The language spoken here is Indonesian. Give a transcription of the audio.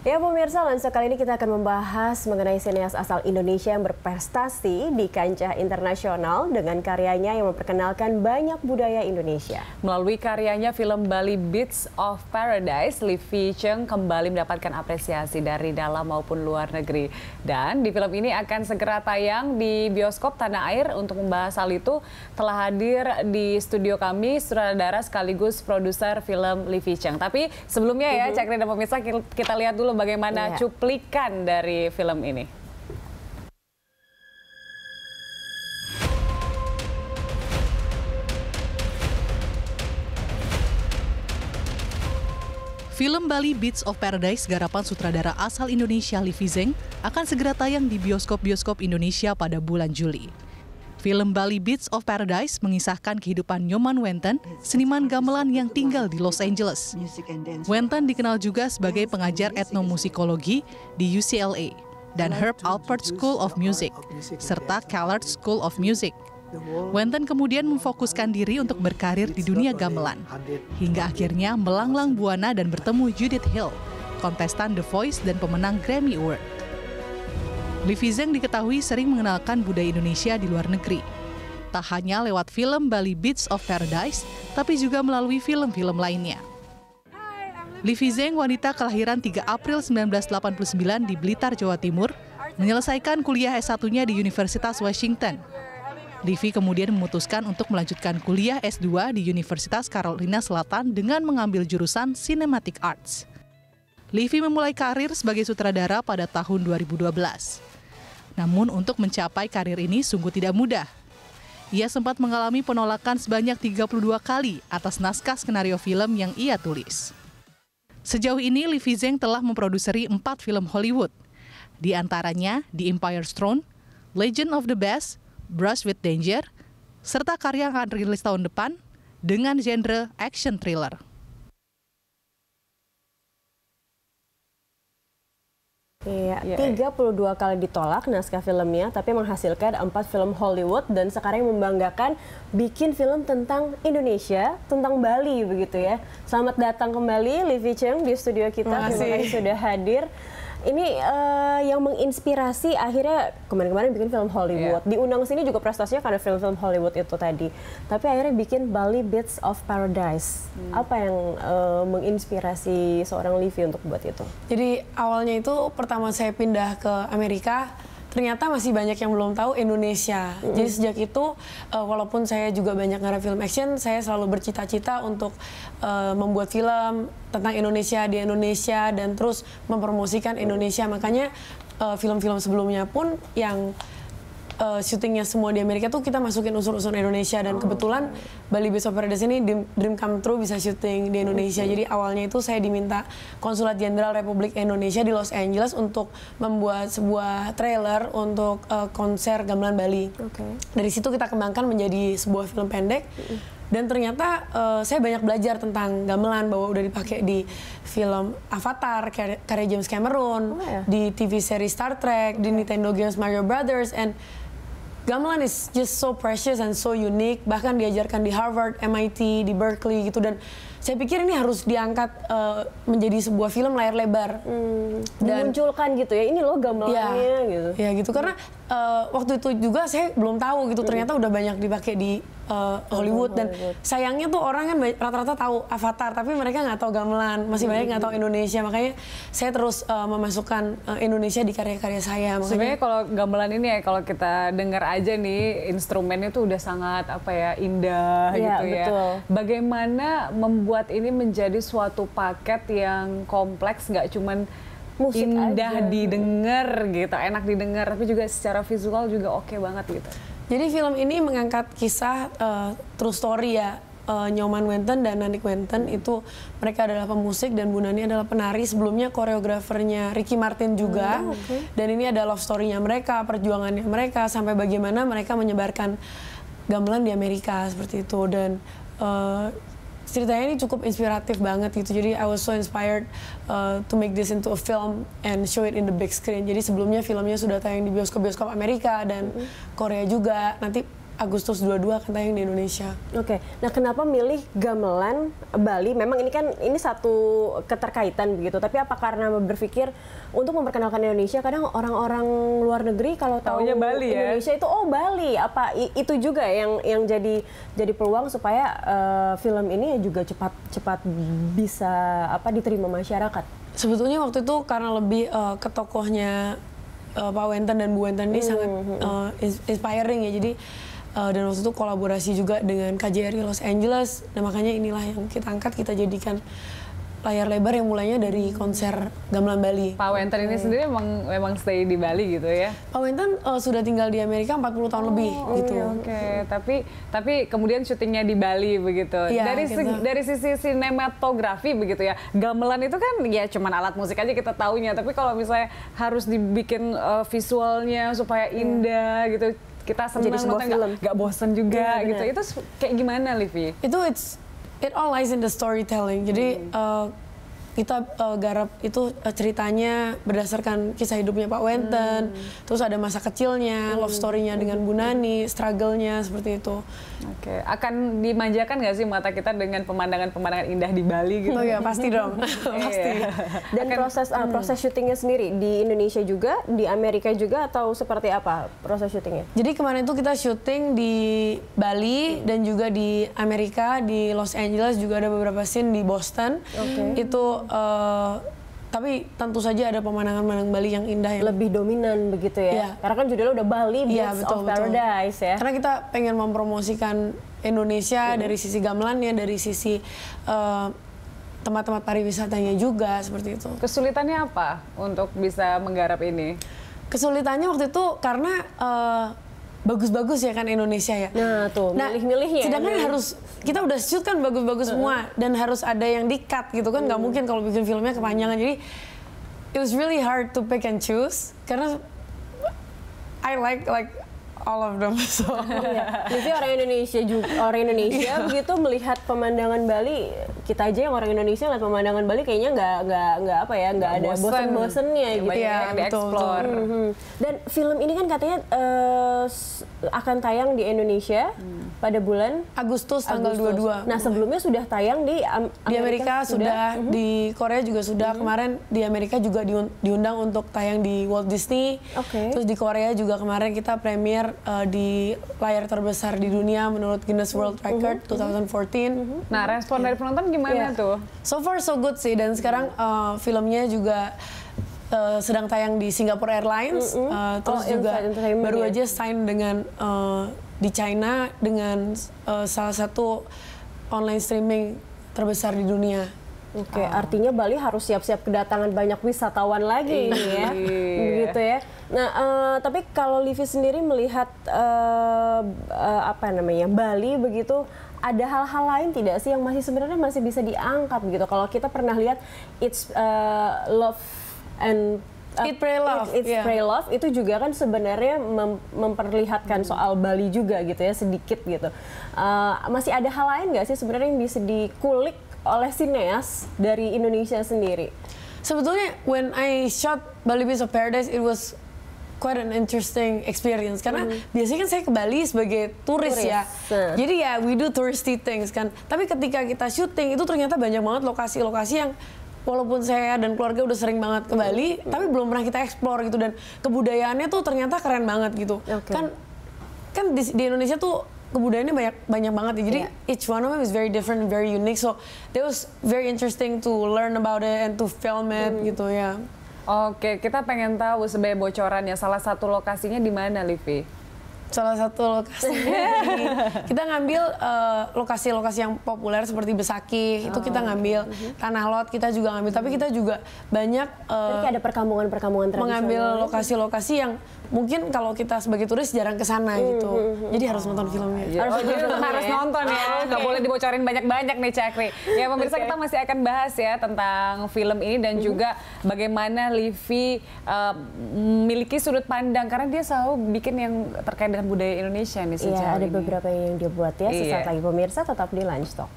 Ya pemirsa, dan kali ini kita akan membahas mengenai sineas asal Indonesia yang berprestasi di kancah internasional dengan karyanya yang memperkenalkan banyak budaya Indonesia. Melalui karyanya film Bali Beats of Paradise, Livi Cheng kembali mendapatkan apresiasi dari dalam maupun luar negeri. Dan di film ini akan segera tayang di bioskop tanah air untuk membahas hal itu telah hadir di studio kami sutradara sekaligus produser film Livi Cheng. Tapi sebelumnya ya, uh mm-hmm. -huh. Cakri dan pemirsa kita lihat dulu dulu bagaimana yeah. cuplikan dari film ini. Film Bali Beats of Paradise garapan sutradara asal Indonesia Livi Zeng akan segera tayang di bioskop-bioskop Indonesia pada bulan Juli. Film Bali Beats of Paradise mengisahkan kehidupan Nyoman Wenten, seniman gamelan yang tinggal di Los Angeles. Wenten dikenal juga sebagai pengajar etnomusikologi di UCLA dan Herb Alpert School of Music, serta Callard School of Music. Wenten kemudian memfokuskan diri untuk berkarir di dunia gamelan, hingga akhirnya melanglang buana dan bertemu Judith Hill, kontestan The Voice dan pemenang Grammy Award. Livi Zeng diketahui sering mengenalkan budaya Indonesia di luar negeri. Tak hanya lewat film Bali Beats of Paradise, tapi juga melalui film-film lainnya. Livi Zeng, wanita kelahiran 3 April 1989 di Blitar, Jawa Timur, menyelesaikan kuliah S1-nya di Universitas Washington. Livi kemudian memutuskan untuk melanjutkan kuliah S2 di Universitas Carolina Selatan dengan mengambil jurusan Cinematic Arts. Livi memulai karir sebagai sutradara pada tahun 2012. Namun untuk mencapai karir ini sungguh tidak mudah. Ia sempat mengalami penolakan sebanyak 32 kali atas naskah skenario film yang ia tulis. Sejauh ini, Livi Zeng telah memproduseri empat film Hollywood. Di antaranya The Empire's Throne, Legend of the Best, Brush with Danger, serta karya yang akan rilis tahun depan dengan genre action thriller. Iya, yeah, 32 yeah. kali ditolak naskah filmnya, tapi menghasilkan empat film Hollywood dan sekarang yang membanggakan bikin film tentang Indonesia, tentang Bali begitu ya. Selamat datang kembali Livi Cheng di studio kita, terima kasih sudah hadir. Ini uh, yang menginspirasi akhirnya kemarin-kemarin bikin film Hollywood. Yeah. Diundang sini juga prestasinya karena film-film Hollywood itu tadi. Tapi akhirnya bikin Bali Beats of Paradise. Hmm. Apa yang uh, menginspirasi seorang Livi untuk buat itu? Jadi awalnya itu pertama saya pindah ke Amerika ternyata masih banyak yang belum tahu Indonesia. Mm Jadi sejak itu uh, walaupun saya juga banyak ngarep film action, saya selalu bercita-cita untuk uh, membuat film tentang Indonesia di Indonesia dan terus mempromosikan Indonesia. Makanya eh, film-film uh, film -film sebelumnya pun yang uh, syutingnya semua di Amerika tuh kita masukin unsur-unsur Indonesia dan oh. kebetulan Bali Beast of Paradise ini Dream Come True bisa syuting di Indonesia. Okay. Jadi awalnya itu saya diminta Konsulat Jenderal Republik Indonesia di Los Angeles untuk membuat sebuah trailer untuk uh, konser gamelan Bali. Okay. Dari situ kita kembangkan menjadi sebuah film pendek. Mm dan ternyata uh, saya banyak belajar tentang gamelan bahwa udah dipakai di film Avatar karya James Cameron oh, ya? di TV series Star Trek di Nintendo games Mario Brothers and gamelan is just so precious and so unique. Bahkan diajarkan di Harvard, MIT, di Berkeley gitu dan saya pikir ini harus diangkat uh, menjadi sebuah film layar lebar hmm, dan munculkan gitu ya ini loh gamelannya iya. ya, gitu ya gitu karena uh, waktu itu juga saya belum tahu gitu ternyata udah banyak dipakai di uh, Hollywood dan sayangnya tuh orang kan rata-rata tahu Avatar tapi mereka nggak tahu gamelan masih banyak nggak tahu hmm. Indonesia makanya saya terus uh, memasukkan uh, Indonesia di karya-karya saya makanya... sebenarnya kalau gamelan ini ya kalau kita dengar aja nih instrumennya tuh udah sangat apa ya indah ya, gitu ya betul. bagaimana membuat ini menjadi suatu paket yang kompleks, nggak cuman Musik indah aja. didengar gitu, enak didengar, tapi juga secara visual juga oke okay banget gitu. Jadi film ini mengangkat kisah uh, true story ya eh, Nyoman Wenten dan Nani Wenten itu mereka adalah pemusik dan Bunani adalah penari sebelumnya koreografernya Ricky Martin juga hmm, okay. dan ini ada love story-nya mereka, perjuangannya mereka sampai bagaimana mereka menyebarkan gamelan di Amerika seperti itu dan eh, ceritanya ini cukup inspiratif banget gitu. Jadi I was so inspired uh, to make this into a film and show it in the big screen. Jadi sebelumnya filmnya sudah tayang di bioskop-bioskop Amerika dan mm-hmm. Korea juga. Nanti Agustus 22 akan tayang di Indonesia. Oke. Okay. Nah, kenapa milih gamelan Bali? Memang ini kan ini satu keterkaitan begitu, tapi apa karena berpikir untuk memperkenalkan Indonesia kadang orang-orang luar negeri kalau tahu Bali ya. Indonesia ya? itu oh Bali, apa itu juga yang yang jadi jadi peluang supaya uh, film ini juga cepat cepat bisa apa diterima masyarakat. Sebetulnya waktu itu karena lebih uh, ke tokohnya uh, Pak Wenten dan Bu Wenten ini -hmm. sangat uh, inspiring ya. Jadi uh, dan waktu itu kolaborasi juga dengan KJRI Los Angeles nah makanya inilah yang kita angkat kita jadikan layar lebar yang mulainya dari konser gamelan Bali. Pak Wenten ini nah. sendiri memang memang stay di Bali gitu ya? Pak Wenten uh, sudah tinggal di Amerika 40 tahun oh, lebih oh, gitu. Oke, okay. tapi tapi kemudian syutingnya di Bali begitu. Ya, dari gitu. dari sisi sinematografi begitu ya. Gamelan itu kan ya cuman alat musik aja kita taunya, tapi kalau misalnya harus dibikin uh, visualnya supaya iya. indah hmm. gitu kita senang jadi sebuah film gak, bosen juga yeah, gitu itu kayak gimana Livi itu it's it all lies in the storytelling jadi hmm. uh, kita uh, eh, garap itu uh, ceritanya berdasarkan kisah hidupnya Pak Wenten, hmm. terus ada masa kecilnya, hmm. love story-nya hmm. dengan Bu Nani, struggle-nya seperti itu. Oke, okay. akan dimanjakan nggak sih mata kita dengan pemandangan-pemandangan indah di Bali gitu? Oh ya pasti dong, pasti. Iya. Dan akan, proses uh, proses syutingnya sendiri di Indonesia juga, di Amerika juga atau seperti apa proses syutingnya? Jadi kemarin itu kita syuting di Bali hmm. dan juga di Amerika, di Los Angeles juga ada beberapa scene di Boston. Okay. Itu uh, tapi tentu saja ada pemandangan-pemandangan Bali yang indah yang Lebih dominan begitu ya. ya. Karena kan judulnya udah Bali iya, Beach ya, betul, of betul. Paradise ya. Karena kita pengen mempromosikan Indonesia hmm. dari sisi gamelannya, dari sisi tempat eh, tempat-tempat pariwisatanya juga seperti itu. Kesulitannya apa untuk bisa menggarap ini? Kesulitannya waktu itu karena uh, bagus-bagus ya kan Indonesia ya. Nah tuh, nah, milih-milih ya. Sedangkan ya. harus kita udah shoot kan bagus-bagus uh -huh. semua dan harus ada yang di cut gitu kan nggak uh mungkin kalau bikin filmnya kepanjangan jadi it was really hard to pick and choose karena I like like all of them so yeah. Iya. Jadi orang Indonesia juga orang Indonesia yeah. begitu melihat pemandangan Bali kita aja yang orang Indonesia ngeliat pemandangan Bali kayaknya nggak nggak nggak apa ya nggak ada bosen-bosennya ya, gitu ya, ya dieksplor mm -hmm. dan film ini kan katanya uh, akan tayang di Indonesia hmm pada bulan Agustus tanggal Agustus. 22. Nah, sebelumnya sudah tayang di Am Amerika, di Amerika sudah, sudah mhm. di Korea juga sudah. Mm -hmm. Kemarin di Amerika juga di diundang untuk tayang di Walt Disney. Okay. Terus di Korea juga kemarin kita premier uh, di layar terbesar di dunia menurut Guinness World mhm. Record mm -hmm. 2014. Mm -hmm. Nah, respon dari penonton gimana yeah. tuh? So far so good sih dan sekarang uh, filmnya juga uh, sedang tayang di Singapore Airlines. Mm -hmm. uh, terus oh, juga baru ya? aja sign dengan uh, di China dengan uh, salah satu online streaming terbesar di dunia. Oke, okay, uh. artinya Bali harus siap-siap kedatangan banyak wisatawan lagi iya. ya, begitu iya. ya. Nah, uh, tapi kalau Livi sendiri melihat uh, uh, apa namanya Bali begitu, ada hal-hal lain tidak sih yang masih sebenarnya masih bisa diangkat gitu? Kalau kita pernah lihat it's uh, love and uh, It Pray Love. it's yeah. Pray Love itu juga kan sebenarnya mem memperlihatkan soal Bali juga gitu ya sedikit gitu. Uh, masih ada hal lain nggak sih sebenarnya yang bisa dikulik oleh sineas dari Indonesia sendiri? Sebetulnya when I shot Bali Beach of Paradise it was quite an interesting experience karena mm. biasanya kan saya ke Bali sebagai turis, ya. turis. ya. Jadi ya we do touristy things kan. Tapi ketika kita syuting itu ternyata banyak banget lokasi-lokasi yang walaupun saya dan keluarga udah sering banget ke Bali, hmm. tapi belum pernah kita eksplor gitu dan kebudayaannya tuh ternyata keren banget gitu. Okay. Kan kan di, di Indonesia tuh kebudayaannya banyak banyak banget ya. Jadi yeah. each one of them is very different, very unique. So that was very interesting to learn about it and to film it hmm. gitu ya. Oke, okay, kita pengen tahu sebagai ya. salah satu lokasinya di mana, Livi? salah satu lokasi kita ngambil eh, lokasi-lokasi uh, yang populer seperti Besaki oh. itu kita oh, ngambil okay. Mhm. tanah lot kita juga ngambil tapi mhm. kita juga banyak uh, ada perkampungan-perkampungan mengambil lokasi-lokasi yang mungkin kalau kita sebagai turis jarang ke sana hmm, gitu. Mm -hmm. Jadi harus nonton filmnya. Oh, iya. harus, nonton, harus nonton ya. Nggak okay. Gak boleh dibocorin banyak-banyak nih Cakri. Ya pemirsa okay. kita masih akan bahas ya tentang film ini dan -hmm. juga bagaimana Livi uh, eh, miliki sudut pandang karena dia selalu bikin yang terkait dengan budaya Indonesia nih sejauh Iya, ada ini. beberapa yang dia buat ya. Sesaat yeah. lagi pemirsa tetap di Lunch Talk.